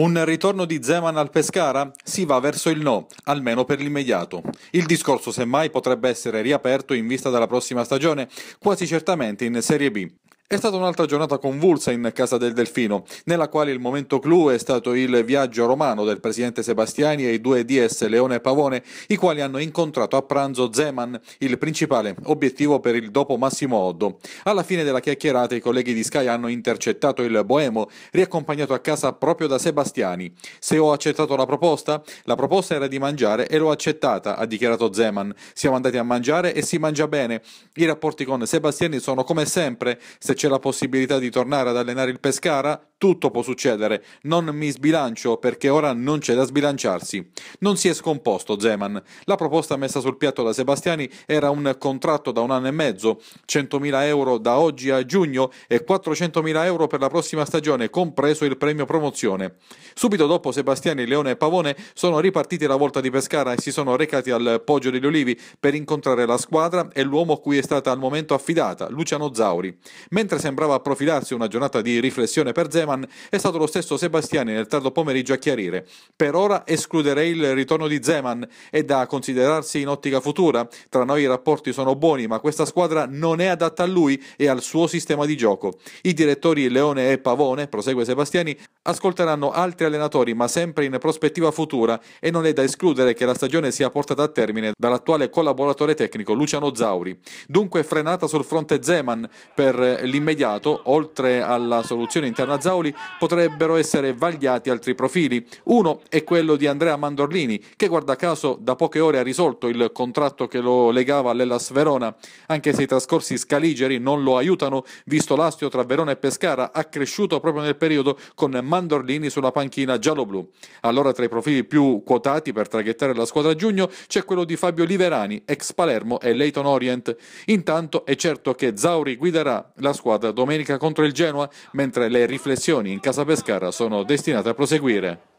Un ritorno di Zeman al Pescara? Si va verso il no, almeno per l'immediato. Il discorso semmai potrebbe essere riaperto in vista della prossima stagione, quasi certamente in Serie B. È stata un'altra giornata convulsa in casa del Delfino, nella quale il momento clou è stato il viaggio romano del presidente Sebastiani e i due DS Leone e Pavone, i quali hanno incontrato a pranzo Zeman, il principale obiettivo per il dopo Massimo Oddo. Alla fine della chiacchierata i colleghi di Sky hanno intercettato il boemo, riaccompagnato a casa proprio da Sebastiani. Se ho accettato la proposta? La proposta era di mangiare e l'ho accettata, ha dichiarato Zeman. Siamo andati a mangiare e si mangia bene. I rapporti con Sebastiani sono come sempre. Se c'è la possibilità di tornare ad allenare il Pescara? tutto può succedere. Non mi sbilancio perché ora non c'è da sbilanciarsi. Non si è scomposto Zeman. La proposta messa sul piatto da Sebastiani era un contratto da un anno e mezzo, 100.000 euro da oggi a giugno e 400.000 euro per la prossima stagione, compreso il premio promozione. Subito dopo Sebastiani, Leone e Pavone sono ripartiti la volta di Pescara e si sono recati al Poggio degli Olivi per incontrare la squadra e l'uomo cui è stata al momento affidata, Luciano Zauri. Mentre sembrava profilarsi una giornata di riflessione per Zeman, Zeman, è stato lo stesso Sebastiani nel tardo pomeriggio a chiarire. Per ora escluderei il ritorno di Zeman, è da considerarsi in ottica futura. Tra noi i rapporti sono buoni, ma questa squadra non è adatta a lui e al suo sistema di gioco. I direttori Leone e Pavone, prosegue Sebastiani, ascolteranno altri allenatori ma sempre in prospettiva futura e non è da escludere che la stagione sia portata a termine dall'attuale collaboratore tecnico Luciano Zauri. Dunque frenata sul fronte Zeman per l'immediato, oltre alla soluzione interna Zauri potrebbero essere vagliati altri profili. Uno è quello di Andrea Mandorlini che guarda caso da poche ore ha risolto il contratto che lo legava all'Ellas Verona, anche se i trascorsi scaligeri non lo aiutano visto l'astio tra Verona e Pescara accresciuto proprio nel periodo con Mandorlini Mandorlini sulla panchina gialloblu. Allora tra i profili più quotati per traghettare la squadra a giugno c'è quello di Fabio Liverani, ex Palermo e Leyton Orient. Intanto è certo che Zauri guiderà la squadra domenica contro il Genoa, mentre le riflessioni in casa Pescara sono destinate a proseguire.